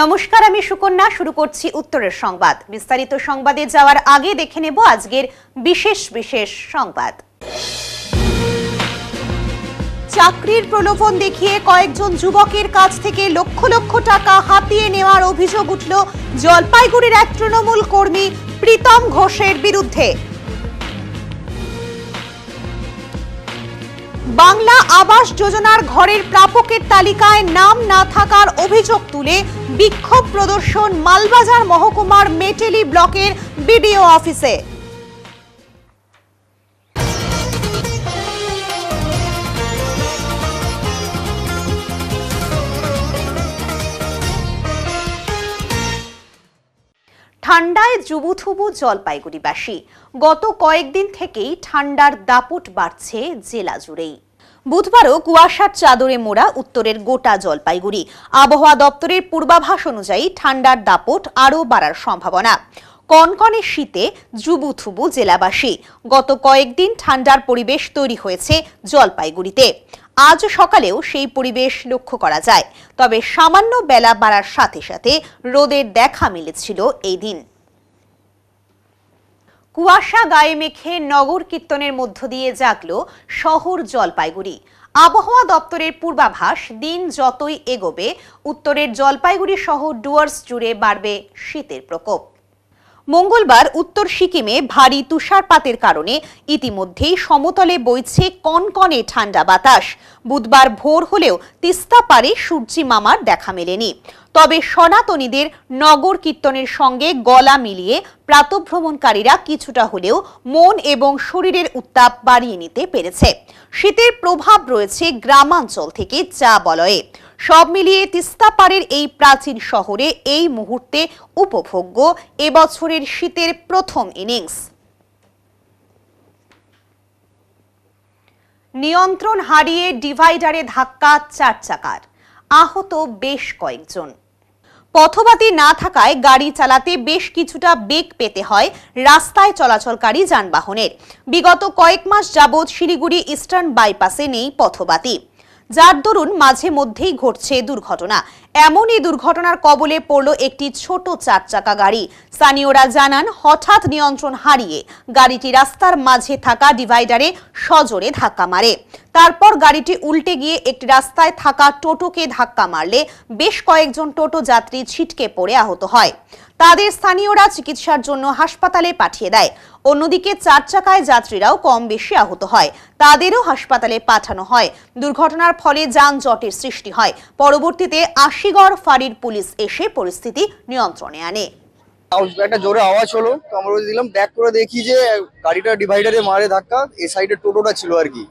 নমস্কার আমি সুকন্যা শুরু করছি উত্তরের সংবাদ বিস্তারিত সংবাদে যাওয়ার আগে দেখে নেব আজকের বিশেষ বিশেষ সংবাদ চাকরির প্রলোভন দেখিয়ে কয়েকজন যুবকের কাছ থেকে লক্ষ লক্ষ টাকা হাতিয়ে নেওয়ার অভিযোগ উঠল জলপাইগুড়ির এক তৃণমূল কর্মী প্রীতম ঘোষের বিরুদ্ধে বাংলা আবাস যোজনার ঘরের প্রাপকের তালিকায় নাম না থাকার অভিযোগ তুলে বিক্ষোভ প্রদর্শন মালবাজার মহকুমার মেটেলি ব্লকের বিডিও অফিসে ঠান্ডায় জুবুথুবু জলপাইগুড়িবাসী গত কয়েকদিন থেকেই ঠান্ডার দাপট বাড়ছে জেলা জুড়েই বুধবারও কুয়াশার চাদরে মোড়া উত্তরের গোটা জলপাইগুড়ি আবহাওয়া দপ্তরের পূর্বাভাস অনুযায়ী ঠান্ডার দাপট আরও বাড়ার সম্ভাবনা কনকনে শীতে জুবুথুবু জেলাবাসী গত কয়েকদিন ঠান্ডার পরিবেশ তৈরি হয়েছে জলপাইগুড়িতে আজ সকালেও সেই পরিবেশ লক্ষ্য করা যায় তবে সামান্য বেলা বাড়ার সাথে সাথে রোদের দেখা মিলেছিল এই দিন কুয়াশা গায়ে মেখে নগর কীর্তনের মধ্য দিয়ে জাগল শহর জলপাইগুড়ি আবহাওয়া দপ্তরের পূর্বাভাস দিন যতই এগোবে উত্তরের জলপাইগুড়ি শহর ডুয়ার্স জুড়ে বাড়বে শীতের প্রকোপ মঙ্গলবার উত্তর সিকিমে ভারী তুষারপাতের কারণে ইতিমধ্যেই সমতলে বইছে কনকনে ঠান্ডা বাতাস বুধবার ভোর হলেও তিস্তা পারে সূর্যি মামার দেখা মেলেনি তবে সনাতনীদের নগর কীর্তনের সঙ্গে গলা মিলিয়ে প্রাতভ্রমণকারীরা কিছুটা হলেও মন এবং শরীরের উত্তাপ বাড়িয়ে নিতে পেরেছে শীতের প্রভাব রয়েছে গ্রামাঞ্চল থেকে চা বলয়ে সব মিলিয়ে তিস্তা পাড়ের এই প্রাচীন শহরে এই মুহূর্তে উপভোগ্য এবছরের শীতের প্রথম ইনিংস নিয়ন্ত্রণ হারিয়ে ডিভাইডারে ধাক্কা চার চাকার আহত বেশ কয়েকজন পথবাতি না থাকায় গাড়ি চালাতে বেশ কিছুটা বেগ পেতে হয় রাস্তায় চলাচলকারী যানবাহনের বিগত কয়েক মাস যাবৎ শিলিগুড়ি ইস্টার্ন বাইপাসে নেই পথবাতি যার দরুন মাঝে মধ্যেই ঘটছে দুর্ঘটনা এমনই দুর্ঘটনার কবলে পড়ল একটি ছোট চার চাকা গাড়ি স্থানীয়রা জানান হঠাৎ নিয়ন্ত্রণ হারিয়ে গাড়িটি রাস্তার মাঝে থাকা ডিভাইডারে সজোরে ধাক্কা মারে তারপর গাড়িটি উল্টে গিয়ে একটি রাস্তায় থাকা টোটোকে ধাক্কা মারলে বেশ কয়েকজন টোটো যাত্রী ছিটকে পড়ে আহত হয় তাদের স্থানীয়রা চিকিৎসার জন্য হাসপাতালে পাঠিয়ে দেয় অন্যদিকে চার চাকায় যাত্রীরাও কম বেশি আহত হয় তাদেরও হাসপাতালে পাঠানো হয় দুর্ঘটনার ফলে যানজটের সৃষ্টি হয় পরবর্তীতে আশিগড় ফাঁড়ির পুলিশ এসে পরিস্থিতি নিয়ন্ত্রণে আনে একটা জোরে আওয়াজ হলো তো আমরা দিলাম ব্যাক করে দেখি যে গাড়িটা ডিভাইডারে মারে ধাক্কা এ সাইডে টোটোটা ছিল আর কি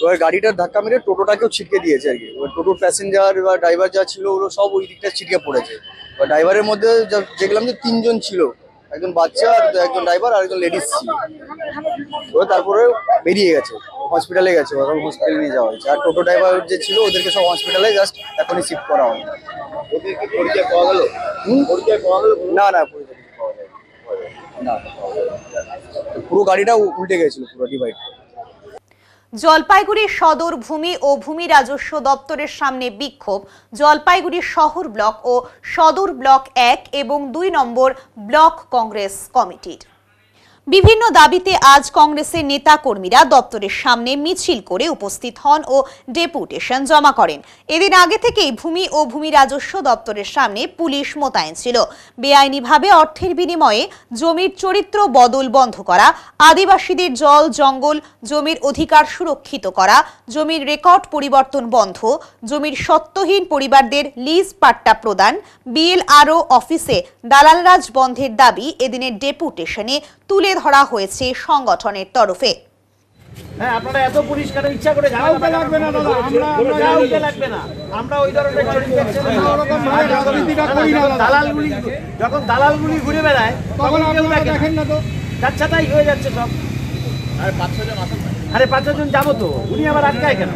এবার গাড়িটার ধাক্কা মেরে টোটোটাকেও ছিটকে দিয়েছে আর কি এবার টোটোর প্যাসেঞ্জার বা ড্রাইভার যা ছিল ওগুলো সব ওই দিকটা ছিটকে পড়েছে এবার ড্রাইভারের মধ্যে দেখলাম যে তিনজন ছিল একজন বাচ্চা একজন ড্রাইভার আর একজন লেডিস ছিল ওরা তারপরে বেরিয়ে গেছে হসপিটালে গেছে ওরা হসপিটালে নিয়ে যাওয়া হয়েছে আর টোটো ড্রাইভার যে ছিল ওদেরকে সব হসপিটালে জাস্ট এখনই শিফট করা হয় পাওয়া পাওয়া না না পাওয়া যায় না পুরো গাড়িটা উল্টে গেছিল পুরো ডিভাইড জলপাইগুড়ি সদর ভূমি ও ভূমি রাজস্ব দপ্তরের সামনে বিক্ষোভ জলপাইগুড়ি শহর ব্লক ও সদর ব্লক এক এবং দুই নম্বর ব্লক কংগ্রেস কমিটির বিভিন্ন দাবিতে আজ কংগ্রেসের নেতা কর্মীরা দপ্তরের সামনে মিছিল করে উপস্থিত হন ও ডেপুটেশন জমা করেন এদিন আগে থেকেই ভূমি ও ভূমি রাজস্ব দপ্তরের সামনে পুলিশ মোতায়েন ছিল বেআইনিভাবে অর্থের বিনিময়ে জমির চরিত্র বদল বন্ধ করা আদিবাসীদের জল জঙ্গল জমির অধিকার সুরক্ষিত করা জমির রেকর্ড পরিবর্তন বন্ধ জমির সত্যহীন পরিবারদের লিজ পাট্টা প্রদান বিএলআরও অফিসে দালালরাজ বন্ধের দাবি এদিনের ডেপুটেশনে তুলে ধরা হয়েছে সংগঠনের তরফে হ্যাঁ আপনারা এত পরিষ্কার ইচ্ছা করে না আমরা লাগবে না আমরা ওই যখন দালালগুলি ঘুরে বেড়ায় তখন আপনারা হয়ে যাচ্ছে সব আরে পাঁচ ছজন যাবো তো উনি আবার আটকায় কেন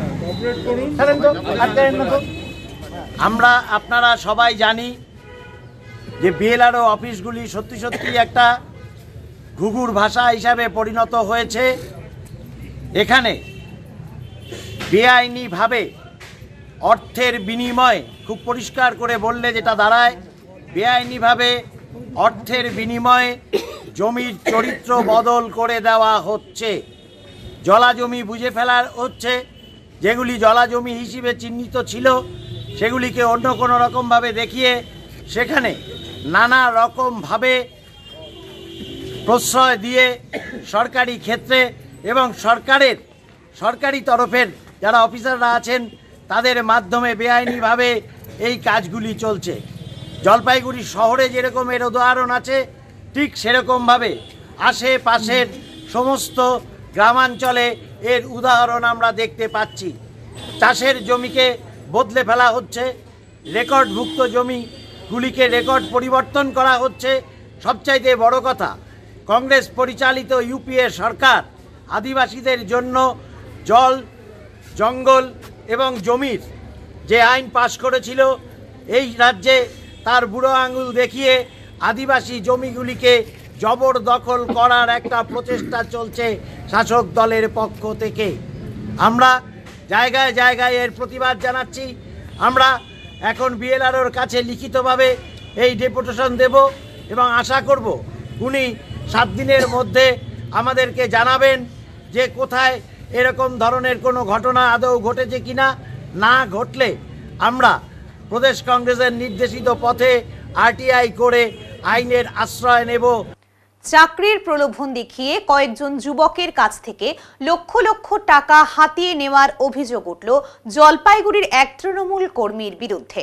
আমরা আপনারা সবাই জানি যে বিএলআরও অফিসগুলি সত্যি সত্যি একটা ঘুঘুর ভাষা হিসাবে পরিণত হয়েছে এখানে বেআইনিভাবে অর্থের বিনিময়ে খুব পরিষ্কার করে বললে যেটা দাঁড়ায় বেআইনিভাবে অর্থের বিনিময়ে জমির চরিত্র বদল করে দেওয়া হচ্ছে জলাজমি বুঝে ফেলার হচ্ছে যেগুলি জলাজমি হিসেবে চিহ্নিত ছিল সেগুলিকে অন্য কোনো রকমভাবে দেখিয়ে সেখানে নানা রকমভাবে প্রশ্রয় দিয়ে সরকারি ক্ষেত্রে এবং সরকারের সরকারি তরফের যারা অফিসাররা আছেন তাদের মাধ্যমে বেআইনিভাবে এই কাজগুলি চলছে জলপাইগুড়ি শহরে যেরকম এর উদাহরণ আছে ঠিক সেরকমভাবে আশেপাশের সমস্ত গ্রামাঞ্চলে এর উদাহরণ আমরা দেখতে পাচ্ছি চাষের জমিকে বদলে ফেলা হচ্ছে রেকর্ডভুক্ত জমিগুলিকে রেকর্ড পরিবর্তন করা হচ্ছে সবচাইতে বড় কথা কংগ্রেস পরিচালিত ইউপিএ সরকার আদিবাসীদের জন্য জল জঙ্গল এবং জমির যে আইন পাশ করেছিল এই রাজ্যে তার বুড়ো আঙুল দেখিয়ে আদিবাসী জমিগুলিকে জবরদখল করার একটা প্রচেষ্টা চলছে শাসক দলের পক্ষ থেকে আমরা জায়গায় জায়গায় এর প্রতিবাদ জানাচ্ছি আমরা এখন বিএলআরওর কাছে লিখিতভাবে এই ডেপুটেশন দেব এবং আশা করব উনি সাত দিনের মধ্যে আমাদেরকে জানাবেন যে কোথায় এরকম ধরনের কোনো ঘটনা আদৌ ঘটেছে কিনা না ঘটলে আমরা প্রদেশ কংগ্রেসের নির্দেশিত পথে আরটিআই করে আইনের আশ্রয় নেব চাকরির প্রলোভন দেখিয়ে কয়েকজন যুবকের কাছ থেকে লক্ষ লক্ষ টাকা হাতিয়ে নেওয়ার অভিযোগ উঠল জলপাইগুড়ির এক তৃণমূল কর্মীর বিরুদ্ধে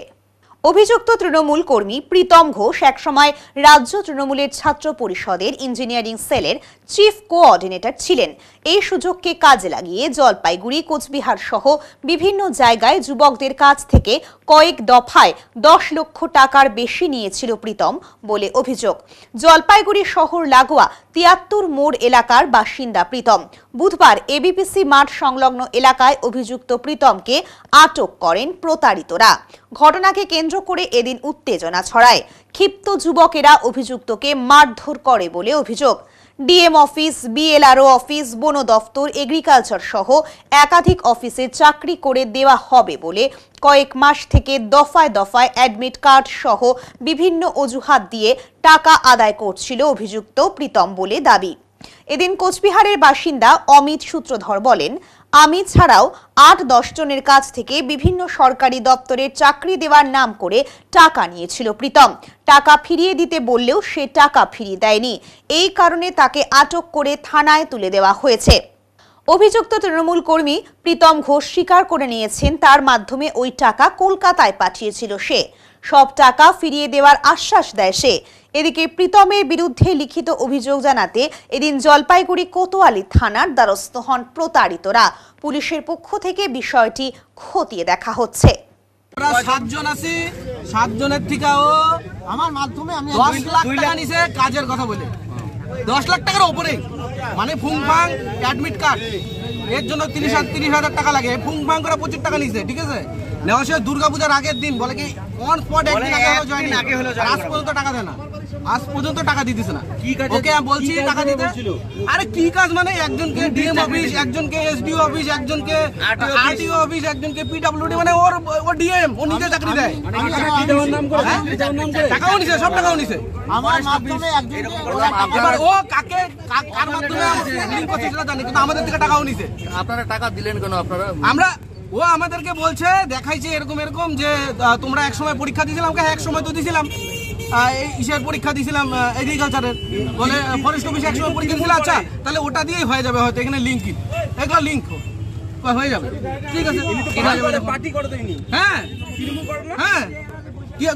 অভিযুক্ত তৃণমূল কর্মী প্রীতম ঘোষ একসময় রাজ্য তৃণমূলের ছাত্র পরিষদের ইঞ্জিনিয়ারিং সেলের চিফ কোঅর্ডিনেটর ছিলেন এই সুযোগকে কাজে লাগিয়ে জলপাইগুড়ি কোচবিহার সহ বিভিন্ন জায়গায় যুবকদের কাছ থেকে কয়েক দফায় দশ লক্ষ টাকার বেশি নিয়েছিল প্রীতম বলে অভিযোগ জলপাইগুড়ি শহর লাগোয়া তিয়াত্তর মোড় এলাকার বাসিন্দা প্রীতম বুধবার এবিপিসি মাঠ সংলগ্ন এলাকায় অভিযুক্ত প্রীতমকে আটক করেন প্রতারিতরা ঘটনাকে কেন্দ্র করে এদিন উত্তেজনা ছড়ায় ক্ষিপ্ত যুবকেরা অভিযুক্তকে মারধর করে বলে অভিযোগ ডিএম অফিস বিএলআরও অফিস বন দফতর এগ্রিকালচার সহ একাধিক অফিসে চাকরি করে দেওয়া হবে বলে কয়েক মাস থেকে দফায় দফায় অ্যাডমিট কার্ড সহ বিভিন্ন অজুহাত দিয়ে টাকা আদায় করছিল অভিযুক্ত প্রীতম বলে দাবি এদিন কোচবিহারের বাসিন্দা অমিত সূত্রধর বলেন আমি ছাড়াও আট জনের কাছ থেকে বিভিন্ন সরকারি দপ্তরে চাকরি দেওয়ার নাম করে টাকা নিয়েছিল প্রীতম টাকা ফিরিয়ে দিতে বললেও সে টাকা ফিরিয়ে দেয়নি এই কারণে তাকে আটক করে থানায় তুলে দেওয়া হয়েছে অভিযুক্ত তৃণমূল কর্মী প্রীতম ঘোষ স্বীকার করে নিয়েছেন তার মাধ্যমে ওই টাকা কলকাতায় পাঠিয়েছিল সে সব টাকা ফিরিয়ে দেওয়ার আশ্বাস দেয় সে এদিকে প্রীতমের বিরুদ্ধে লিখিত অভিযোগ জানাতে এদিন জলপাইগুড়ি কোতোয়ালি থানার দ্বারস্থ হন প্রতারিতরা পুলিশের পক্ষ থেকে বিষয়টি খতিয়ে দেখা হচ্ছে আমরা সাতজন আছি আমার মাধ্যমে আমি দশ লাখ টাকা বলে দশ লাখ টাকার ওপরে মানে ফুংফাং অ্যাডমিট কার্ড এর জন্য তিরিশ তিরিশ হাজার টাকা লাগে ফুংফাং করে প্রচুর টাকা নিছে ঠিক আছে নেওয়া সে দুর্গাপূজার আগের দিন বলে কি অন স্পট একদিন আগে হলো জয়েন আগে হলো আজ পর্যন্ত টাকা দেয় না আজ পর্যন্ত টাকা দিতেছ না কি কাজ ওকে বলছি টাকা দিতে আরে কি কাজ মানে একজনকে ডিএম অফিস একজনকে এসডিও অফিস একজনকে আরটিও অফিস একজনকে পিডব্লিউডি মানে ওর ও ডিএম ও নিজে চাকরি দেয় হ্যাঁ? টাকাও নিছে সব টাকাও নিছে ও কাকে কার কিন্তু আমাদের দিকে টাকাও নিছে আপনারা টাকা দিলেন কেন আপনারা আমরা ও আমাদেরকে বলছে দেখাইছে এরকম এরকম যে তোমরা এক সময় পরীক্ষা দিয়েছিলাম এক সময় তো দিয়েছিলাম ইসের পরীক্ষা দিয়েছিলাম এগ্রিকালচারের বলে ফরেস্ট অফিসে এক সময় পরীক্ষা দিয়েছিল আচ্ছা তাহলে ওটা দিয়েই হয়ে যাবে হয়তো এখানে লিঙ্ক এগুলো লিঙ্ক হয়ে যাবে ঠিক আছে হ্যাঁ হ্যাঁ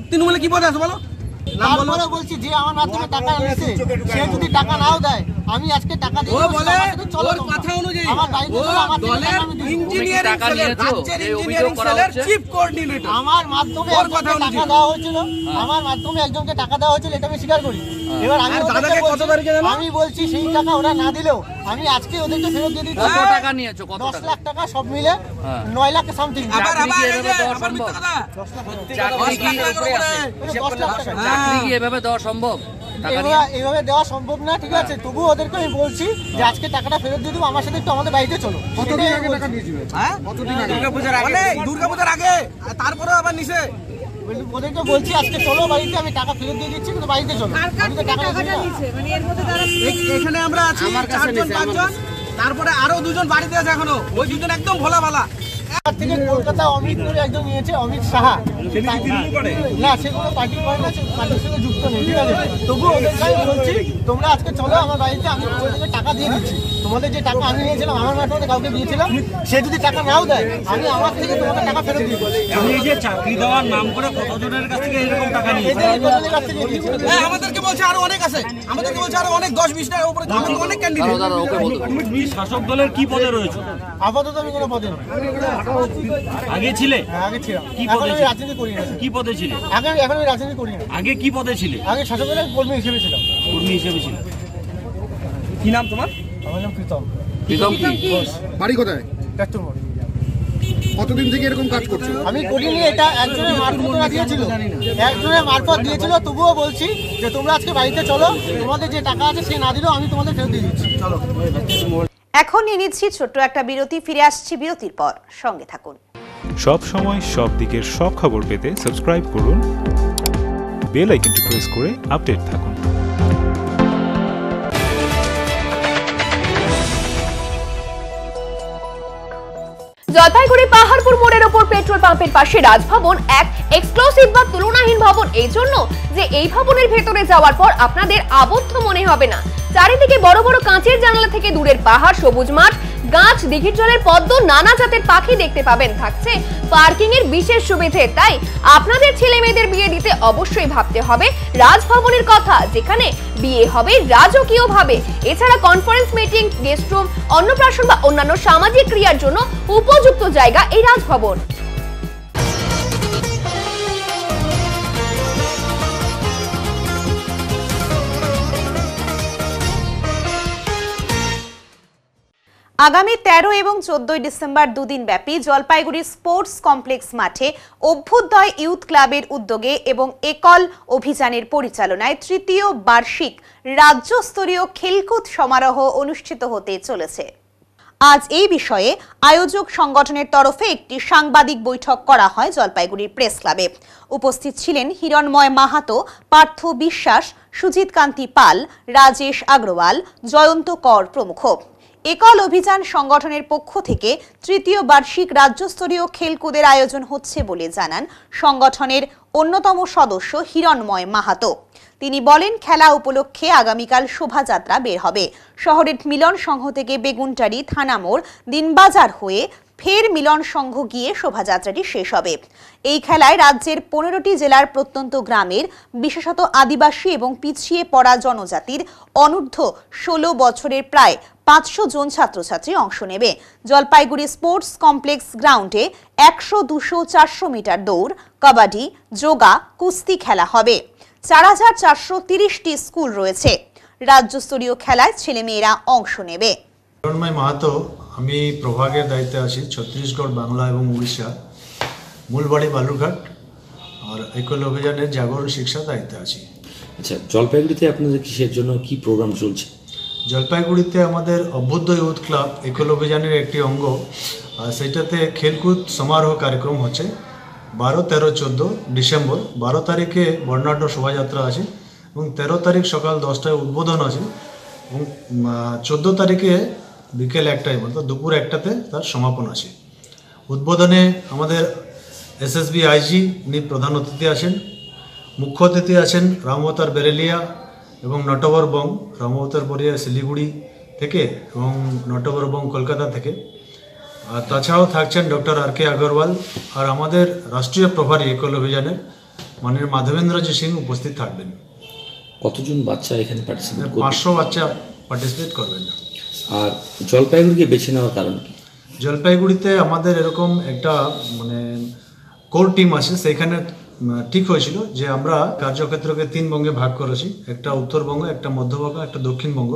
তৃণমূলে কি পদে আছে বলো বলছি যে আমার মাধ্যমে টাকা এনেছে সে যদি টাকা নাও দেয় আমি আজকে টাকা দিয়ে ও বলে ওর কথা অনুযায়ী দলের ইঞ্জিনিয়ার টাকা চিফ কোঅর্ডিনেটর আমার মাধ্যমে কথা অনুযায়ী টাকা দেওয়া হয়েছিল আমার মাধ্যমে একজনকে টাকা দেওয়া হয়েছিল এটা আমি স্বীকার করি আমি বলছি সেই টাকা ওরা না দিলেও আমি আজকে ওদেরকে ফেরত দিয়ে দিতে কত টাকা নিয়েছো কত টাকা 10 লাখ টাকা সব মিলে 9 লাখ সামথিং আবার আবার এভাবে দেওয়া সম্ভব 10 লাখ চাকরি কি এভাবে দেওয়া সম্ভব দেওয়া সম্ভব না ঠিক হ্যাঁ। আছে তবু ওদেরকে আমি বলছি যে হ্যাঁ। আজকে টাকাটা ফেরত দিয়ে দেবো আমার সাথে একটু আমাদের বাড়িতে চলো আগে টাকা দিয়েছিলে হ্যাঁ আগে দুর্গাপূজার আগে তারপরে আবার নিছে ওদেরকে বলছি আজকে চলো বাড়িতে আমি টাকা ফেরত দিয়ে দিচ্ছি বাড়িতে চলো মানে এখানে আমরা আছি তারপরে আরো দুজন বাড়িতে আছে এখনো ওই দুজন একদম ভোলা ভালা থেকে কলকাতা অমিত করে একজন নিয়েছে অমিত সাহা না সে পার্টি করে না পার্টির সঙ্গে যুক্ত নেই ঠিক তবুও ওদের বলছি তোমরা আজকে চলো আমার বাড়িতে আমি টাকা দিয়ে দিচ্ছি তোমাদের যে টাকা আমি নিয়েছিলাম আমার কাউকে দিয়েছিলাম সে যদি টাকা নাও দেয় আমি আমার থেকে তোমাকে টাকা ফেরত দিয়ে যে চাকরি দেওয়ার নাম করে কতজনের কাছ থেকে এরকম টাকা হ্যাঁ আমাদেরকে বলছে আরো অনেক আছে আমাদেরকে বলছে আরো অনেক টাকার উপরে আমাদের অনেক ক্যান্ডিডেট তুমি কি শাসক দলের কি পদে রয়েছে আপাতত আমি কোনো পদে আগে ছিলে হ্যাঁ, আগে ছিলাম কি পদে রাজনীতি করি না কি পদে ছিলে আগে এখন আমি রাজনীতি করি না আগে কি পদে ছিলে আগে শাসক দলের কর্মী হিসেবে ছিলাম কর্মী হিসেবে ছিলাম কি নাম তোমার থেকে এরকম কাজ আমি এটা একজনের মারফত দিয়েছিল একজনের মারফত দিয়েছিল তবুও বলছি যে তোমরা আজকে বাড়িতে চলো তোমাদের যে টাকা আছে সে না দিলেও আমি তোমাদের চলো এখন নিচ্ছি ছোট্ট একটা বিরতি ফিরে আসছি বিরতির পর সঙ্গে থাকুন সব সময় সব দিকের সব খবর পেতে সাবস্ক্রাইব করুন বেল আইকনটি প্রেস করে আপডেট থাকুন জলপাইগুড়ি পাহাড়পুর মোড়ের ওপর পেট্রোল পাম্পের পাশে রাজভবন এক এক্সক্লুসিভ বা তুলনাহীন ভবন এই জন্য যে এই ভবনের ভেতরে যাওয়ার পর আপনাদের আবদ্ধ মনে হবে না চারিদিকে বড় বড় কাঁচের জানালা থেকে দূরের পাহাড় সবুজ মাঠ গাছ দিঘির জলের পদ্ম নানা জাতের পাখি দেখতে পাবেন থাকছে পার্কিং এর বিশেষ সুবিধে তাই আপনাদের ছেলে মেয়েদের বিয়ে দিতে অবশ্যই ভাবতে হবে রাজভবনের কথা যেখানে বিয়ে হবে রাজকীয় ভাবে এছাড়া কনফারেন্স মিটিং গেস্ট রুম অন্নপ্রাশন বা অন্যান্য সামাজিক ক্রিয়ার জন্য উপযোগী উপযুক্ত জায়গা এই রাজভবন আগামী তেরো এবং চোদ্দই ডিসেম্বর দুদিন ব্যাপী জলপাইগুড়ি স্পোর্টস কমপ্লেক্স মাঠে অভ্যুদয় ইউথ ক্লাবের উদ্যোগে এবং একল অভিযানের পরিচালনায় তৃতীয় বার্ষিক রাজ্যস্তরীয় খেলকুদ সমারোহ অনুষ্ঠিত হতে চলেছে আজ এই বিষয়ে আয়োজক সংগঠনের তরফে একটি সাংবাদিক বৈঠক করা হয় জলপাইগুড়ির প্রেস ক্লাবে উপস্থিত ছিলেন হিরণময় মাহাতো পার্থ বিশ্বাস সুজিত কান্তি পাল রাজেশ আগ্রওয়াল জয়ন্ত কর প্রমুখ একল অভিযান সংগঠনের পক্ষ থেকে তৃতীয় বার্ষিক রাজ্যস্তরীয় খেলকুদের আয়োজন হচ্ছে বলে জানান সংগঠনের অন্যতম সদস্য হিরণময় মাহাতো তিনি বলেন খেলা উপলক্ষে আগামীকাল শোভাযাত্রা বের হবে শহরের মিলন সংঘ থেকে বেগুনটারি থানামোড় দিনবাজার হয়ে ফের মিলন সংঘ গিয়ে শোভাযাত্রাটি শেষ হবে এই খেলায় রাজ্যের পনেরোটি জেলার প্রত্যন্ত গ্রামের বিশেষত আদিবাসী এবং পিছিয়ে পড়া জনজাতির অনূর্ধ্ব ষোলো বছরের প্রায় পাঁচশো জন ছাত্রছাত্রী অংশ নেবে জলপাইগুড়ি স্পোর্টস কমপ্লেক্স গ্রাউন্ডে একশো দুশো চারশো মিটার দৌড় কাবাডি যোগা কুস্তি খেলা হবে চার হাজার চারশো তিরিশটি স্কুল রয়েছে রাজ্যস্তরীয় খেলায় ছেলেমেয়েরা অংশ নেবে হিরণময় মাহাতো আমি প্রভাগের দায়িত্বে আছি ছত্তিশগড় বাংলা এবং উড়িষ্যা মূলবাড়ি বালুরঘাট আর একল অভিযানের জাগরণ শিক্ষা দায়িত্বে আছি আচ্ছা জলপাইগুড়িতে আপনাদের কিসের জন্য কি প্রোগ্রাম চলছে জলপাইগুড়িতে আমাদের অভ্যুদয় ইউথ ক্লাব একল অভিযানের একটি অঙ্গ সেটাতে খেলকুদ সমারোহ কার্যক্রম হচ্ছে বারো তেরো চোদ্দ ডিসেম্বর বারো তারিখে বর্ণাঢ্য শোভাযাত্রা আছে এবং তেরো তারিখ সকাল দশটায় উদ্বোধন আছে এবং চোদ্দো তারিখে বিকেল একটায় অর্থাৎ দুপুর একটাতে তার সমাপন আছে উদ্বোধনে আমাদের এসএসবি আইজি উনি প্রধান অতিথি আছেন মুখ্য অতিথি আছেন রামবতার বেরেলিয়া এবং নটবর বং রামবতার বরিয়া শিলিগুড়ি থেকে এবং নটবর বং কলকাতা থেকে তাছাড়াও থাকছেন ডক্টর আর কে আগরওয়াল আর আমাদের রাষ্ট্রীয় প্রভারী একল অভিযানের মাননীয় মাধবেন্দ্রজি সিং উপস্থিত থাকবেন কতজন বাচ্চা এখানে মানে পাঁচশো বাচ্চা পার্টিসিপেট করবেন আর জলপাইগুড়িকে বেছে নেওয়ার কারণ কি জলপাইগুড়িতে আমাদের এরকম একটা মানে কোর টিম আছে সেখানে ঠিক হয়েছিল যে আমরা কার্যক্ষেত্রকে তিন বঙ্গে ভাগ করেছি একটা উত্তরবঙ্গ একটা মধ্যবঙ্গ একটা দক্ষিণবঙ্গ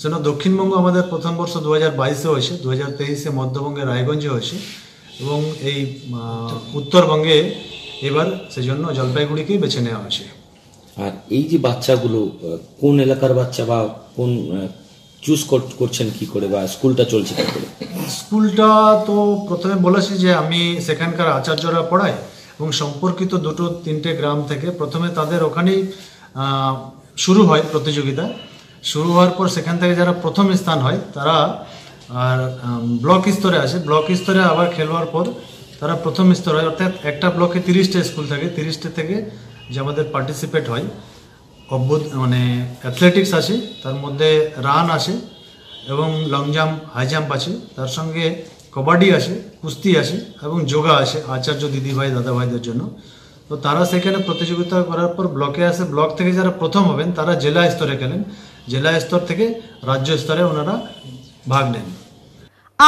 সেন দক্ষিণবঙ্গ আমাদের প্রথম বর্ষ দু হাজার বাইশে হয়েছে দু হাজার তেইশে মধ্যবঙ্গে রায়গঞ্জে হয়েছে এবং এই উত্তরবঙ্গে এবার সেজন্য জলপাইগুড়িকেই বেছে নেওয়া হয়েছে আর এই যে বাচ্চাগুলো কোন এলাকার বাচ্চা বা কোন চুজ করছেন কি করে বা স্কুলটা চলছে কি করে স্কুলটা তো প্রথমে বলেছি যে আমি সেখানকার আচার্যরা পড়াই এবং সম্পর্কিত দুটো তিনটে গ্রাম থেকে প্রথমে তাদের ওখানেই শুরু হয় প্রতিযোগিতা শুরু হওয়ার পর সেখান থেকে যারা প্রথম স্থান হয় তারা আর ব্লক স্তরে আসে ব্লক স্তরে আবার খেলোয়ার পর তারা প্রথম স্তর হয় অর্থাৎ একটা ব্লকে তিরিশটা স্কুল থাকে তিরিশটা থেকে যে আমাদের পার্টিসিপেট হয় অভ্যুত মানে অ্যাথলেটিক্স আছে তার মধ্যে রান আসে এবং লং জাম্প হাই জাম্প আছে তার সঙ্গে কবাডি আসে কুস্তি আসে এবং যোগা আসে আচার্য দিদিভাই দাদাভাইদের জন্য তো তারা সেখানে প্রতিযোগিতা করার পর ব্লকে আসে ব্লক থেকে যারা প্রথম হবেন তারা জেলা স্তরে খেলেন জেলা স্তর থেকে রাজ্য স্তরে ওনারা ভাগ নেন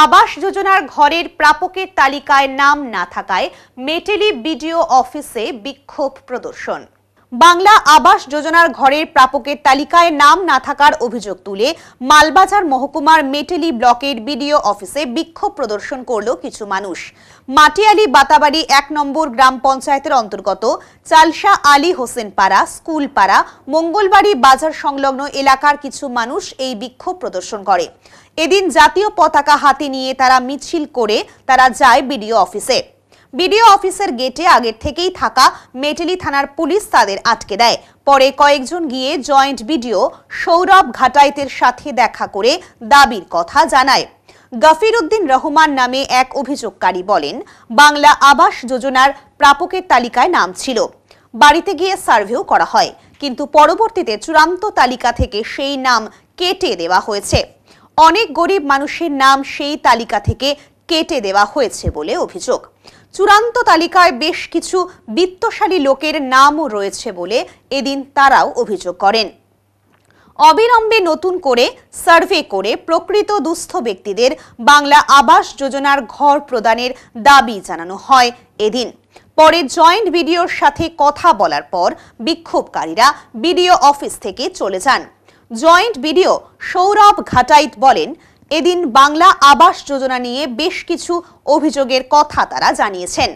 আবাস যোজনার ঘরের প্রাপকের তালিকায় নাম না থাকায় মেটেলি বিডিও অফিসে বিক্ষোভ প্রদর্শন বাংলা আবাস যোজনার ঘরের প্রাপকের তালিকায় নাম না থাকার অভিযোগ তুলে মালবাজার মহকুমার মেটেলি ব্লকের বিডিও অফিসে বিক্ষোভ প্রদর্শন করল কিছু মানুষ মাটিয়ালি বাতাবাড়ি এক নম্বর গ্রাম পঞ্চায়েতের অন্তর্গত চালসা আলী হোসেন পাড়া স্কুল পাড়া মঙ্গলবাড়ি বাজার সংলগ্ন এলাকার কিছু মানুষ এই বিক্ষোভ প্রদর্শন করে এদিন জাতীয় পতাকা হাতে নিয়ে তারা মিছিল করে তারা যায় বিডিও অফিসে বিডিও অফিসের গেটে আগের থেকেই থাকা মেটেলি থানার পুলিশ তাদের আটকে দেয় পরে কয়েকজন গিয়ে জয়েন্ট বিডিও সৌরভ ঘাটাইতের সাথে দেখা করে দাবির কথা জানায় গাফির উদ্দিন রহমান নামে এক অভিযোগকারী বলেন বাংলা আবাস যোজনার প্রাপকের তালিকায় নাম ছিল বাড়িতে গিয়ে সার্ভেও করা হয় কিন্তু পরবর্তীতে চূড়ান্ত তালিকা থেকে সেই নাম কেটে দেওয়া হয়েছে অনেক গরিব মানুষের নাম সেই তালিকা থেকে কেটে দেওয়া হয়েছে বলে অভিযোগ চূড়ান্ত তালিকায় বেশ কিছু বিত্তশালী লোকের নামও রয়েছে বলে এদিন তারাও অভিযোগ করেন অবিলম্বে নতুন করে সার্ভে করে প্রকৃত দুস্থ ব্যক্তিদের বাংলা আবাস যোজনার ঘর প্রদানের দাবি জানানো হয় এদিন পরে জয়েন্ট বিডিওর সাথে কথা বলার পর বিক্ষোভকারীরা বিডিও অফিস থেকে চলে যান জয়েন্ট বিডিও সৌরভ ঘাটাইত বলেন এদিন বাংলা আবাস যোজনা নিয়ে বেশ কিছু অভিযোগের কথা তারা জানিয়েছেন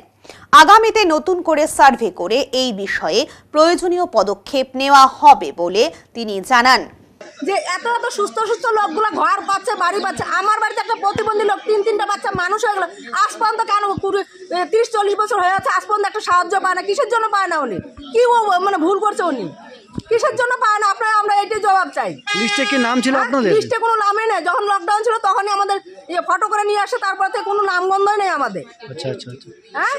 আগামীতে নতুন করে সার্ভে করে এই বিষয়ে প্রয়োজনীয় পদক্ষেপ নেওয়া হবে বলে তিনি জানান যে এত এত সুস্থ সুস্থ লোকগুলো ঘর পাচ্ছে বাড়ি পাচ্ছে আমার বাড়িতে একটা প্রতিবন্ধী লোক তিন তিনটা বাচ্চা মানুষ হয়ে গেল আজ পর্যন্ত কেন কুড়ি তিরিশ চল্লিশ বছর হয়ে যাচ্ছে আজ পর্যন্ত একটা সাহায্য পায় না কিসের জন্য পায় না উনি কি ও মানে ভুল করছে উনি কিসের জন্য পায় না আপনার আমরা এটাই জবাব চাই লিস্টে কি নাম ছিল হ্যাঁ, আপনাদের লিস্টে কোনো নামই নেই যখন লকডাউন ছিল তখনই আমাদের ইয়ে ফটো করে নিয়ে আসে তারপরে কোনো নামগন্ধই নেই আমাদের আচ্ছা আচ্ছা, আচ্ছা। হ্যাঁ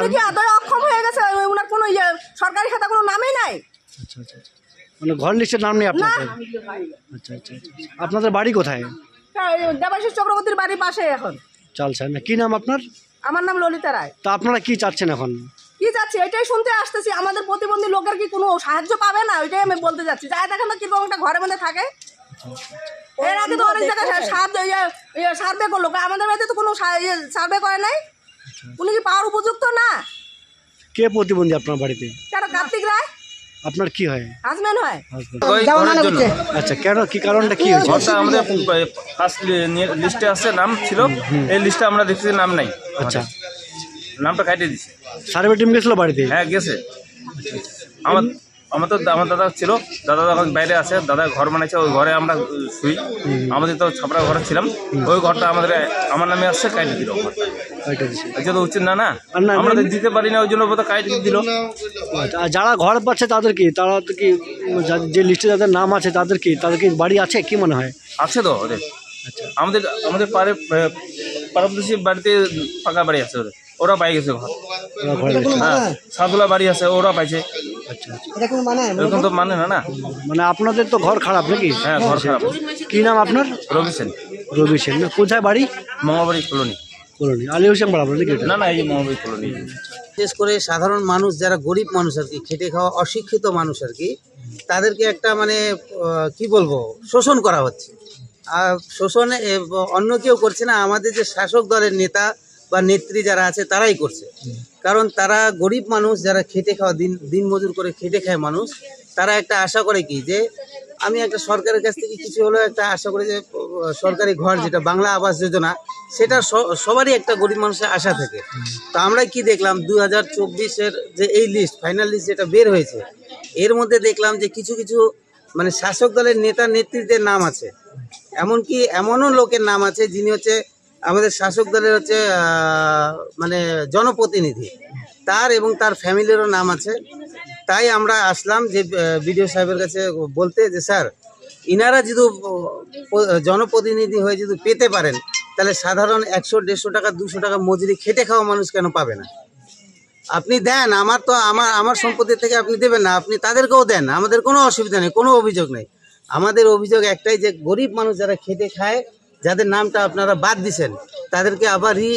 উনি কি আদরে অক্ষম হয়ে গেছে ওনার কোনো ইয়ে সরকারি খাতা কোনো নামই নাই আচ্ছা, আচ্ছা আচ্ছা মানে ঘর লিস্টের নাম নেই আপনার আচ্ছা, আচ্ছা আচ্ছা আপনাদের বাড়ি কোথায় এই দেবাশিস চক্রবর্তীর বাড়ির পাশে এখন চালসায় না কি নাম আপনার আমার নাম ললিতা রায় তা আপনারা কি চাচ্ছেন এখন কি যাচ্ছে এটাই শুনতে আসতেছি আমাদের প্রতিবন্ধী লোকের কি কোনো সাহায্য পাবে না ওইটাই আমি বলতে যাচ্ছি যাই দেখেন না কিরকম একটা ঘরের মধ্যে থাকে আচ্ছা, এর আগে তো অনেক জায়গায় ইয়ে, ইয়ে সার্ভে করলো কই আমাদের বাড়িতে তো কোনো ইয়ে সার্ভে করে নাই উনি কি পাওয়ার উপযুক্ত না কে প্রতিবন্ধী আপনার বাড়িতে কেন কার্তিক রায় আপনার কি হয় হাজবেন্ড হয় আচ্ছা কেন কি কারণটা কি হয়েছে ঘরটা আমাদের ফার্স্ট লিস্টে আছে নাম ছিল এই লিস্টে আমরা দেখছি নাম নাই আচ্ছা নামটা কাটিয়ে দিছে সার্ভে টিম গেছিল বাড়িতে হ্যাঁ গেছে আমার আমার তো আমার দাদা ছিল দাদা তখন বাইরে আছে দাদা ঘর বানিয়েছে ওই ঘরে আমরা শুই আমাদের তো ছাপড়া ঘরে ছিলাম ওই ঘরটা আমাদের আমার নামে আসছে কাইটে দিল উচিত না না আমরা তো দিতে পারি না ওই জন্য তো দিল আচ্ছা, যারা ঘর পাচ্ছে তাদের কি তারা তো কি যে লিস্টে যাদের নাম আছে তাদের কি তাদের কি বাড়ি আছে কি মনে হয় আছে তো ওদের আচ্ছা। আমাদের আমাদের পারে পারদেশী বাড়িতে পাকা বাড়ি আছে ওদের ওরা পাই গেছে ঘর হ্যাঁ সাদুলা বাড়ি আছে ওরা পাইছে আচ্ছা, আচ্ছা। মানে, মানে এরকম তো মানে না না মানে আপনাদের তো ঘর খারাপ নাকি হ্যাঁ ঘর খারাপ কি নাম আপনার রবি সেন রবি সেন না কোথায় বাড়ি মঙ্গলবাড়ি কলোনি না কলোনি করে সাধারণ মানুষ যারা গরিব মানুষ আর কি খেটে খাওয়া অশিক্ষিত মানুষ আর কি তাদেরকে একটা মানে কি বলবো শোষণ করা হচ্ছে আর শোষণে অন্য কেউ করছে না আমাদের যে শাসক দলের নেতা বা নেত্রী যারা আছে তারাই করছে কারণ তারা গরিব মানুষ যারা খেটে খাওয়া দিন দিন মজুর করে খেটে খায় মানুষ তারা একটা আশা করে কি যে আমি একটা সরকারের কাছ থেকে কিছু হলেও একটা আশা করি যে সরকারি ঘর যেটা বাংলা আবাস যোজনা সেটা সবারই একটা গরিব মানুষের আশা থাকে তো আমরা কি দেখলাম দু হাজার চব্বিশের যে এই লিস্ট ফাইনাল লিস্ট যেটা বের হয়েছে এর মধ্যে দেখলাম যে কিছু কিছু মানে শাসক দলের নেতা নেত্রীদের নাম আছে এমনকি এমনও লোকের নাম আছে যিনি হচ্ছে আমাদের শাসক দলের হচ্ছে মানে জনপ্রতিনিধি তার এবং তার ফ্যামিলিরও নাম আছে তাই আমরা আসলাম যে বিডিও সাহেবের কাছে বলতে যে স্যার ইনারা যদি জনপ্রতিনিধি হয়ে যদি পেতে পারেন তাহলে সাধারণ একশো দেড়শো টাকা দুশো টাকা মজুরি খেটে খাওয়া মানুষ কেন পাবে না আপনি দেন আমার তো আমার আমার সম্পত্তি থেকে আপনি দেবেন না আপনি তাদেরকেও দেন আমাদের কোনো অসুবিধা নেই কোনো অভিযোগ নেই আমাদের অভিযোগ একটাই যে গরিব মানুষ যারা খেটে খায় যাদের নামটা আপনারা বাদ দিছেন তাদেরকে আবার রি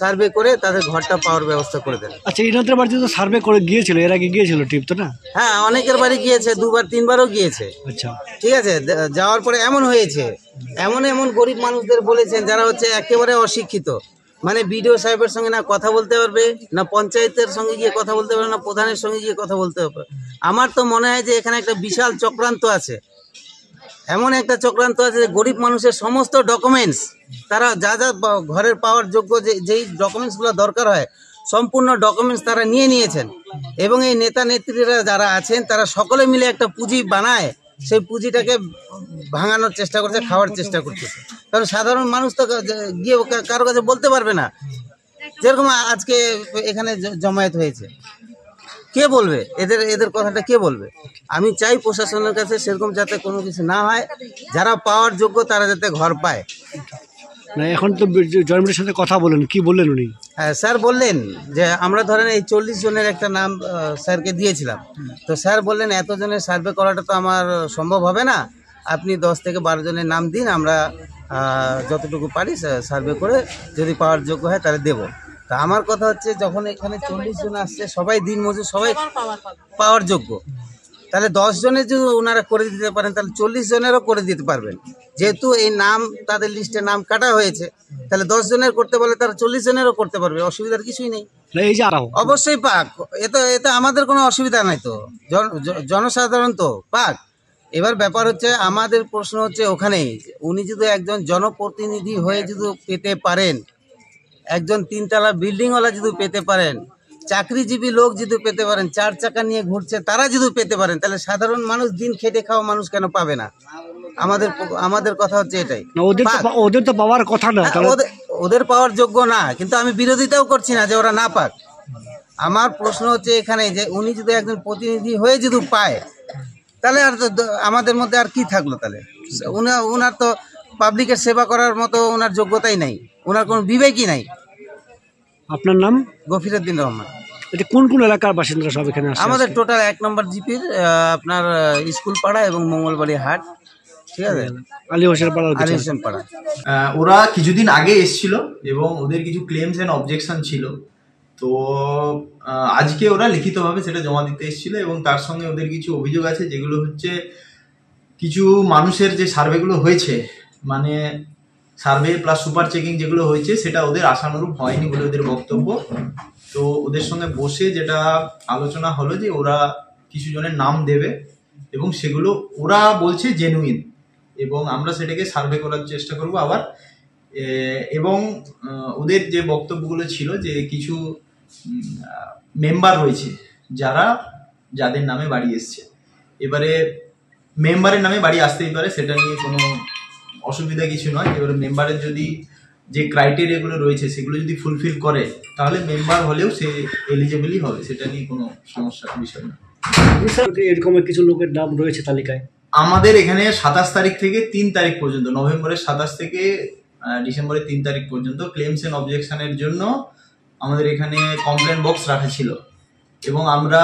সার্ভে করে তাদের ঘরটা পাওয়ার ব্যবস্থা করে দেন আচ্ছা ইনাদের বাড়িতে তো সার্ভে করে গিয়েছিল এর আগে গিয়েছিল ট্রিপ তো না হ্যাঁ অনেকের বাড়ি গিয়েছে দুবার তিনবারও গিয়েছে আচ্ছা ঠিক আছে যাওয়ার পরে এমন হয়েছে এমন এমন গরিব মানুষদের বলেছেন যারা হচ্ছে একেবারে অশিক্ষিত মানে বিডিও সাহেবের সঙ্গে না কথা বলতে পারবে না পঞ্চায়েতের সঙ্গে গিয়ে কথা বলতে পারবে না প্রধানের সঙ্গে গিয়ে কথা বলতে পারবে আমার তো মনে হয় যে এখানে একটা বিশাল চক্রান্ত আছে এমন একটা চক্রান্ত আছে যে গরিব মানুষের সমস্ত ডকুমেন্টস তারা যা যা ঘরের পাওয়ার যোগ্য যে যেই ডকুমেন্টসগুলো দরকার হয় সম্পূর্ণ ডকুমেন্টস তারা নিয়ে নিয়েছেন এবং এই নেতা নেত্রীরা যারা আছেন তারা সকলে মিলে একটা পুঁজি বানায় সেই পুঁজিটাকে ভাঙানোর চেষ্টা করছে খাওয়ার চেষ্টা করছে কারণ সাধারণ মানুষ তো গিয়ে কারো কাছে বলতে পারবে না যেরকম আজকে এখানে জমায়েত হয়েছে কে বলবে এদের এদের কথাটা কে বলবে আমি চাই প্রশাসনের কাছে সেরকম যাতে কোনো কিছু না হয় যারা পাওয়ার যোগ্য তারা যাতে ঘর পায় না এখন তো জয়মিনের সাথে কথা বলেন কি বললেন উনি হ্যাঁ স্যার বললেন যে আমরা ধরেন এই চল্লিশ জনের একটা নাম স্যারকে দিয়েছিলাম তো স্যার বললেন এতজনের সার্ভে করাটা তো আমার সম্ভব হবে না আপনি দশ থেকে বারো জনের নাম দিন আমরা যতটুকু পারি সার্ভে করে যদি পাওয়ার যোগ্য হয় তাহলে দেবো তা আমার কথা হচ্ছে যখন এখানে চল্লিশ জন আসছে সবাই দিন মজুর সবাই পাওয়ার যোগ্য তাহলে দশ জনের যদি ওনারা করে দিতে পারেন তাহলে চল্লিশ জনেরও করে দিতে পারবেন যেহেতু এই নাম তাদের লিস্টে নাম কাটা হয়েছে তাহলে দশ জনের করতে পারলে তারা চল্লিশ জনেরও করতে পারবে অসুবিধার কিছুই নেই অবশ্যই পাক এতে এতে আমাদের কোনো অসুবিধা নাই তো জনসাধারণ তো পাক এবার ব্যাপার হচ্ছে আমাদের প্রশ্ন হচ্ছে ওখানে উনি যদি একজন জনপ্রতিনিধি হয়ে যদি পেতে পারেন একজন তিনতলা বিল্ডিংওয়ালা যদি পেতে পারেন চাকরিজীবী লোক যদি পেতে পারেন চার চাকা নিয়ে ঘুরছে তারা যদি পেতে পারেন তাহলে সাধারণ মানুষ দিন খেটে খাওয়া মানুষ কেন পাবে না আমাদের আমাদের কথা হচ্ছে এটাই ওদের তো পাওয়ার কথা না হ্যাঁ, ওদের পাওয়ার যোগ্য না কিন্তু আমি বিরোধিতাও করছি না যে ওরা না পাক আমার প্রশ্ন হচ্ছে এখানে যে উনি যদি একজন প্রতিনিধি হয়ে যদি পায় তাহলে আর আমাদের মধ্যে আর কি থাকলো তাহলে উনার তো পাবলিকের সেবা করার মতো ওনার যোগ্যতাই নাই ওনার কোনো বিবেকই নাই আপনার নাম গফিরুদ্দিন রহমান এটা কোন কোন এলাকার বাসিন্দা সব এখানে আমাদের টোটাল এক নম্বর জিপির আপনার স্কুল পাড়া এবং মঙ্গলবাড়ি হাট ঠিক আছে আলী হোসেন পাড়া হোসেন পাড়া ওরা কিছুদিন আগে এসেছিল এবং ওদের কিছু ক্লেমস অ্যান্ড অবজেকশন ছিল তো আজকে ওরা লিখিতভাবে সেটা জমা দিতে এসেছিল এবং তার সঙ্গে ওদের কিছু অভিযোগ আছে যেগুলো হচ্ছে কিছু মানুষের যে সার্ভেগুলো হয়েছে মানে সার্ভে প্লাস সুপার চেকিং যেগুলো হয়েছে সেটা ওদের আশানুরূপ হয়নি বলে ওদের বক্তব্য তো ওদের সঙ্গে বসে যেটা আলোচনা হলো যে ওরা কিছু জনের নাম দেবে এবং সেগুলো ওরা বলছে জেনুইন এবং আমরা সেটাকে সার্ভে করার চেষ্টা করব আবার এবং ওদের যে বক্তব্যগুলো ছিল যে কিছু মেম্বার রয়েছে যারা যাদের নামে বাড়ি এসছে এবারে মেম্বারের নামে বাড়ি আসতেই পারে সেটা নিয়ে কোনো অসুবিধা কিছু নয় এবার মেম্বারের যদি যে ক্রাইটেরিয়াগুলো রয়েছে সেগুলো যদি ফুলফিল করে তাহলে মেম্বার হলেও সে এলিজেবলই হবে সেটা নিয়ে কোনো সমস্যা বিষয় না এরকম কিছু লোকের নাম রয়েছে তালিকায় আমাদের এখানে সাতাশ তারিখ থেকে তিন তারিখ পর্যন্ত নভেম্বরের সাতাশ থেকে ডিসেম্বরের তিন তারিখ পর্যন্ত ক্লেমস এন্ড অবজেকশনের জন্য আমাদের এখানে কমপ্লেন বক্স রাখা ছিল এবং আমরা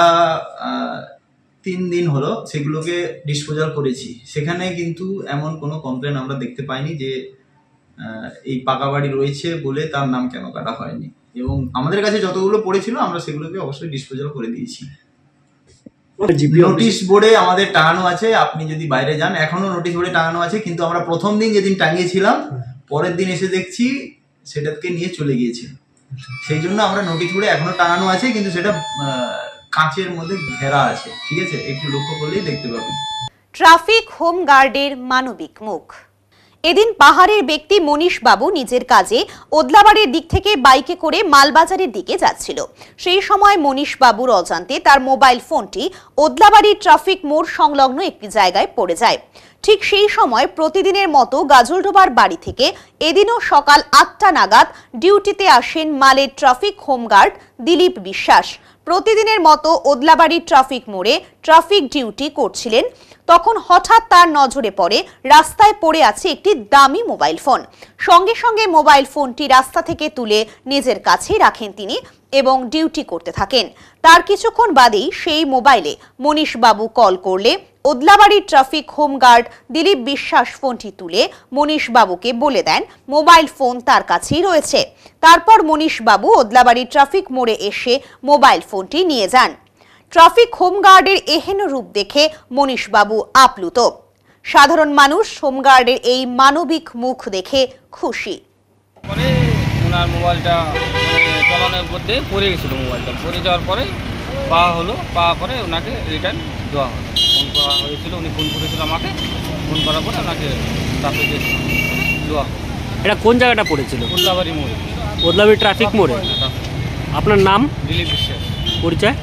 তিন দিন হলো সেগুলোকে ডিসপোজাল করেছি সেখানে কিন্তু এমন কোনো কমপ্লেন আমরা দেখতে পাইনি যে এই পাকা বাড়ি রয়েছে বলে তার নাম কেন কাটা হয়নি এবং আমাদের কাছে যতগুলো পড়েছিল আমরা সেগুলোকে অবশ্যই ডিসপোজাল করে দিয়েছি নোটিশ বোর্ডে আমাদের টাঙানো আছে আপনি যদি বাইরে যান এখনো নোটিশ বোর্ডে টাঙানো আছে কিন্তু আমরা প্রথম দিন যেদিন টাঙিয়েছিলাম পরের দিন এসে দেখছি সেটাকে নিয়ে চলে গিয়েছে সেই জন্য আমরা নোটিশ বোর্ডে এখনো টাঙানো আছে কিন্তু সেটা কাঁচের মধ্যে ঘেরা আছে ঠিক আছে একটু লক্ষ্য করলেই দেখতে পাবেন ট্রাফিক গার্ডের মানবিক মুখ এদিন পাহাড়ের ব্যক্তি মনীষ বাবু নিজের কাজে ওদলাবাড়ির দিক থেকে বাইকে করে মালবাজারের দিকে যাচ্ছিল সেই সময় মনীষ বাবুর অজান্তে তার মোবাইল ফোনটি ওদলাবাড়ির ট্রাফিক মোড় সংলগ্ন একটি জায়গায় পড়ে যায় ঠিক সেই সময় প্রতিদিনের মতো গাজলডোবার বাড়ি থেকে এদিনও সকাল আটটা নাগাদ ডিউটিতে আসেন মালের ট্রাফিক হোমগার্ড দিলীপ বিশ্বাস প্রতিদিনের মতো ওদলাবাড়ি ট্রাফিক মোড়ে ট্রাফিক ডিউটি করছিলেন তখন হঠাৎ তার নজরে পড়ে রাস্তায় পড়ে আছে একটি দামি মোবাইল ফোন সঙ্গে সঙ্গে মোবাইল ফোনটি রাস্তা থেকে তুলে নিজের কাছে রাখেন তিনি এবং ডিউটি করতে থাকেন তার কিছুক্ষণ বাদেই সেই মোবাইলে বাবু কল করলে ওদলাবাড়ির ট্রাফিক হোমগার্ড দিলীপ বিশ্বাস ফোনটি তুলে বাবুকে বলে দেন মোবাইল ফোন তার কাছেই রয়েছে তারপর বাবু ওদলাবাড়ির ট্রাফিক মোড়ে এসে মোবাইল ফোনটি নিয়ে যান ট্রাফিক হোমগার্ডের এহেন রূপ দেখে মনীষবাবু আপ্লুত সাধারণ মানুষ হোমগার্ডের এই মানবিক মুখ দেখে খুশি মানে ওনার মোবাইলটা চালানোর মধ্যে পড়ে গেছিলো মোবাইলটা পড়ে যাওয়ার পরে পাওয়া হলো পাওয়া পরে ওনাকে রিটার্ন দেওয়া হলো ফোন করা হয়েছিল উনি ফোন করেছিল আমাকে ফোন করার পরে ওনাকে ট্রাফিকে দেওয়া এটা কোন জায়গাটা পড়েছিল বদলাবাড়ি মোড়ে বদলাবাড়ি ট্রাফিক হ্যাঁ, মোড়ে আপনার নাম দিলীপ বিশ্বাস পরিচয়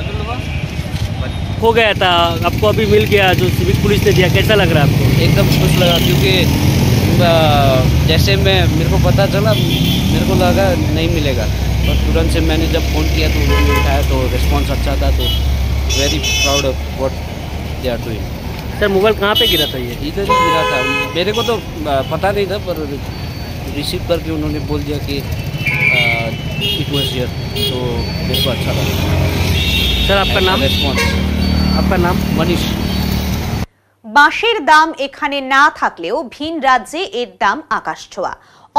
हो गया था आपको अभी मिल गया जो सिविक पुलिस ने दिया कैसा लग रहा है आपको एकदम खुश लगा क्योंकि जैसे मैं मेरे को पता चला मेरे को लगा नहीं मिलेगा और तुरंत से मैंने जब फ़ोन किया तो उन्होंने उठाया तो रिस्पॉन्स अच्छा था तो very proud of what they are doing sir mobile कहाँ पे गिरा था ये इधर ही गिरा था मेरे को तो पता नहीं था पर रिसीव करके उन्होंने बोल दिया कि इट वॉज हियर तो मेरे को अच्छा लगा স্যার আপনার নাম আপনার নাম মনীষ বাঁশের দাম এখানে না থাকলেও ভিন রাজ্যে এর দাম আকাশ ছোঁয়া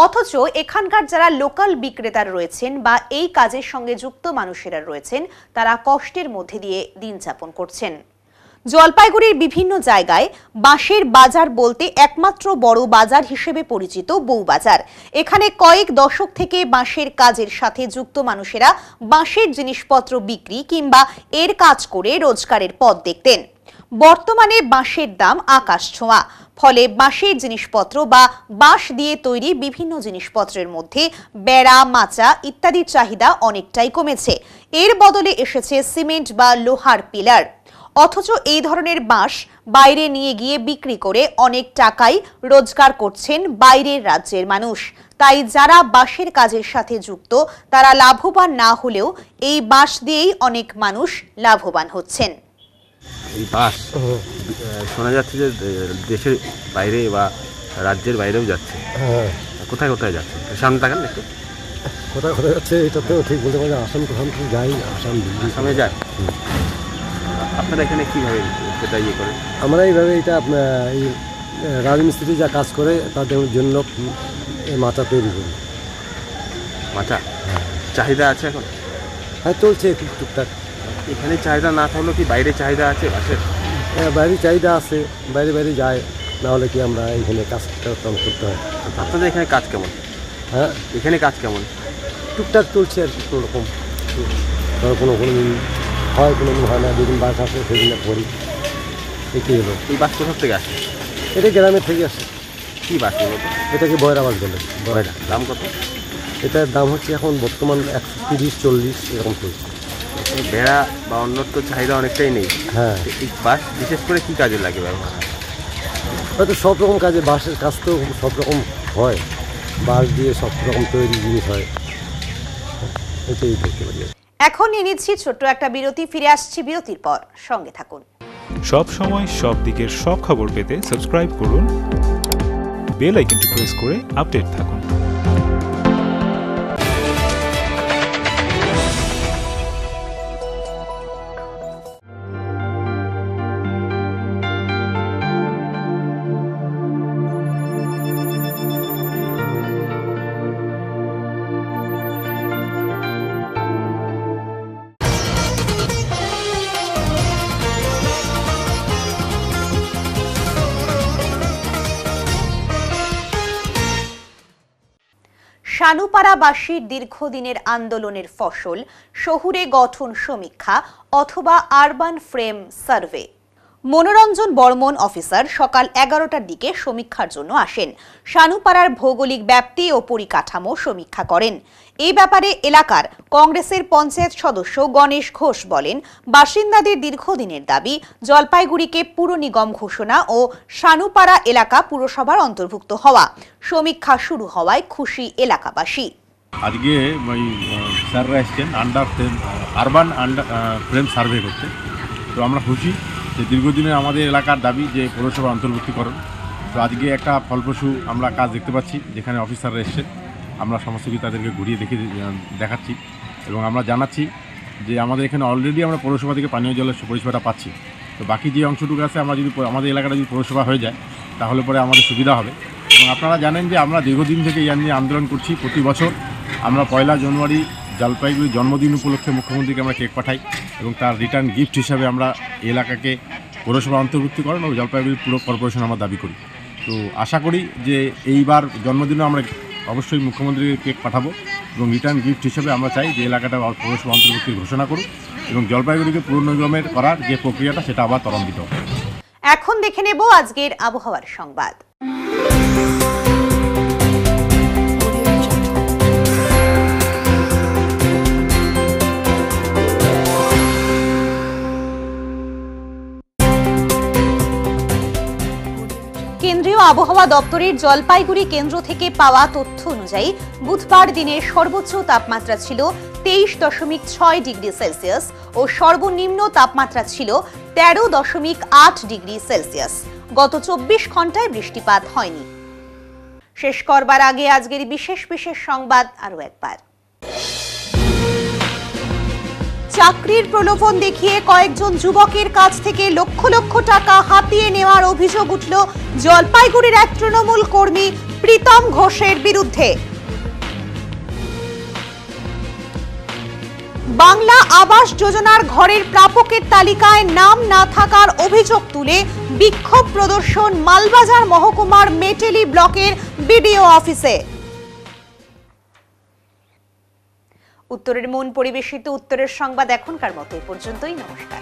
অথচ এখানকার যারা লোকাল বিক্রেতার রয়েছেন বা এই কাজের সঙ্গে যুক্ত মানুষেরা রয়েছেন তারা কষ্টের মধ্যে দিয়ে দিন যাপন করছেন জলপাইগুড়ির বিভিন্ন জায়গায় বাঁশের বাজার বলতে একমাত্র বড় বাজার হিসেবে পরিচিত বউবাজার এখানে কয়েক দশক থেকে বাঁশের কাজের সাথে যুক্ত মানুষেরা বাঁশের জিনিসপত্র বিক্রি কিংবা এর কাজ করে রোজগারের পথ দেখতেন বর্তমানে বাঁশের দাম আকাশ ছোঁয়া ফলে বাঁশের জিনিসপত্র বা বাঁশ দিয়ে তৈরি বিভিন্ন জিনিসপত্রের মধ্যে বেড়া মাচা ইত্যাদির চাহিদা অনেকটাই কমেছে এর বদলে এসেছে সিমেন্ট বা লোহার পিলার অথচ এই ধরনের বাঁশ বাইরে নিয়ে গিয়ে বিক্রি করে অনেক টাকাই রোজগার করছেন বাইরের রাজ্যের মানুষ তাই যারা বাঁশের কাজের সাথে যুক্ত তারা লাভবান না হলেও এই বাঁশ দিয়েই অনেক মানুষ লাভবান হচ্ছেন এই বাঁশ শোনা যাচ্ছে যে দেশের বাইরে বা রাজ্যের বাইরেও যাচ্ছে হ্যাঁ। কোথায় কোথায় যাচ্ছে সামনে থাকেন একটু কোথায় কোথায় যাচ্ছে এটা তো ঠিক বলতে পারি আসাম কোথাও যাই আসাম আসামে যায় আপনারা এখানে কীভাবে সেটা ইয়ে করেন আমরা এইভাবে এটা এই রাজমিস্ত্রি যা কাজ করে তাদের জন্য মাথা তৈরি করি মাথা চাহিদা আছে এখন হ্যাঁ চলছে টুকটাক এখানে চাহিদা না থাকলেও কি বাইরে চাহিদা আছে বাসের হ্যাঁ বাইরে চাহিদা আছে বাইরে বাইরে যায় না হলে কি আমরা এখানে কাজ করতে হয় আপনাদের এখানে কাজ কেমন হ্যাঁ এখানে কাজ কেমন টুকটাক চলছে আর কি কোনো রকম কোনো কোনো হয় কোনো দিন হয় না যেদিন বাস আসে সেদিনে পড়ি একই হলো এই বাস কোথা থেকে আসে এটা গ্রামের থেকে আসে কী বাস এটাকে বয়রা বাস বলে বয়রা দাম কত এটার দাম হচ্ছে এখন বর্তমান একশো তিরিশ চল্লিশ এরকম চলছে বেড়া বা অন্যত্র চাহিদা অনেকটাই নেই হ্যাঁ এই বাস বিশেষ করে কী কাজে লাগে ব্যবহার হয়তো সব রকম কাজে বাসের কাজ তো সব রকম হয় বাস দিয়ে সব রকম তৈরি জিনিস হয় এটাই দেখতে পারি এখন নিয়ে নিচ্ছি ছোট্ট একটা বিরতি ফিরে আসছি বিরতির পর সঙ্গে থাকুন সব সময় সব দিকের সব খবর পেতে সাবস্ক্রাইব করুন বেল আইকনটি প্রেস করে আপডেট থাকুন শানুপাড়াবাসীর দীর্ঘদিনের আন্দোলনের ফসল শহুরে গঠন সমীক্ষা অথবা urban frame survey Monoranjan Barman officer সকাল এগারোটার দিকে সমীক্ষার জন্য আসেন সানুপাড়ার ভৌগোলিক ব্যাপ্তি ও পরিকাঠামো সমীক্ষা করেন এই ব্যাপারে এলাকার কংগ্রেসের পঞ্চায়েত সদস্য গণেশ ঘোষ বলেন বাসিন্দাদের দীর্ঘদিনের দাবি জলপাইগুড়িকে পুর নিগম ঘোষণা ও সানুপাড়া এলাকা পুরসভার অন্তর্ভুক্ত হওয়া সমীক্ষা শুরু হওয়ায় খুশি এলাকাবাসী আজকে ওই স্যাররা এসছেন under frame urban under frame survey করতে তো আমরা খুশি যে দীর্ঘদিনে আমাদের এলাকার দাবি যে পৌরসভা অন্তর্ভুক্তিকরণ তো আজকে একটা ফলপ্রসূ আমরা কাজ দেখতে পাচ্ছি যেখানে অফিসাররা এসছেন আমরা সমস্ত কিছু তাদেরকে ঘুরিয়ে দেখে দেখাচ্ছি এবং আমরা জানাচ্ছি যে আমাদের এখানে অলরেডি আমরা পৌরসভা থেকে পানীয় জলের পরিষেবাটা পাচ্ছি তো বাকি যে অংশটুকু আছে আমরা যদি আমাদের এলাকাটা যদি পৌরসভা হয়ে যায় তাহলে পরে আমাদের সুবিধা হবে এবং আপনারা জানেন যে আমরা দীর্ঘদিন থেকে ইয়া নিয়ে আন্দোলন করছি প্রতি বছর আমরা পয়লা জানুয়ারি জলপাইগুড়ির জন্মদিন উপলক্ষে মুখ্যমন্ত্রীকে আমরা কেক পাঠাই এবং তার রিটার্ন গিফট হিসাবে আমরা এলাকাকে পৌরসভা অন্তর্ভুক্তিকরণ ও জলপাইগুড়ি পুরো কর্পোরেশন আমরা দাবি করি তো আশা করি যে এইবার জন্মদিনও আমরা অবশ্যই মুখ্যমন্ত্রীকে কেক পাঠাবো এবং রিটার্ন গিফট হিসেবে আমরা চাই যে এলাকাটা পৌরসভা অন্তর্ভুক্তির ঘোষণা করুক এবং জলপাইগুড়িকে পুনর্নিগমের করার যে প্রক্রিয়াটা সেটা আবার ত্বরান্বিত এখন দেখে নেব আজকের আবহাওয়ার সংবাদ কেন্দ্রীয় আবহাওয়া দপ্তরের জলপাইগুড়ি কেন্দ্র থেকে পাওয়া তথ্য অনুযায়ী বুধবার দিনের সর্বোচ্চ তাপমাত্রা ছিল তেইশ দশমিক ছয় ডিগ্রি সেলসিয়াস ও সর্বনিম্ন তাপমাত্রা ছিল তেরো দশমিক আট ডিগ্রি সেলসিয়াস গত চব্বিশ ঘন্টায় বৃষ্টিপাত হয়নি শেষ করবার আগে আজকের বিশেষ বিশেষ সংবাদ আরও একবার চাকরির প্রলোভন দেখিয়ে কয়েকজন যুবকের কাছ থেকে লক্ষ লক্ষ টাকা হাতিয়ে নেওয়ার অভিযোগ উঠল জলপাইগুড়ির এক তৃণমূল কর্মী প্রীতম ঘোষের বিরুদ্ধে বাংলা আবাস যোজনার ঘরের প্রাপকের তালিকায় নাম না থাকার অভিযোগ তুলে বিক্ষোভ প্রদর্শন মালবাজার মহকুমার মেটেলি ব্লকের বিডিও অফিসে উত্তরের মন পরিবেশিত উত্তরের সংবাদ এখনকার মতো পর্যন্তই নমস্কার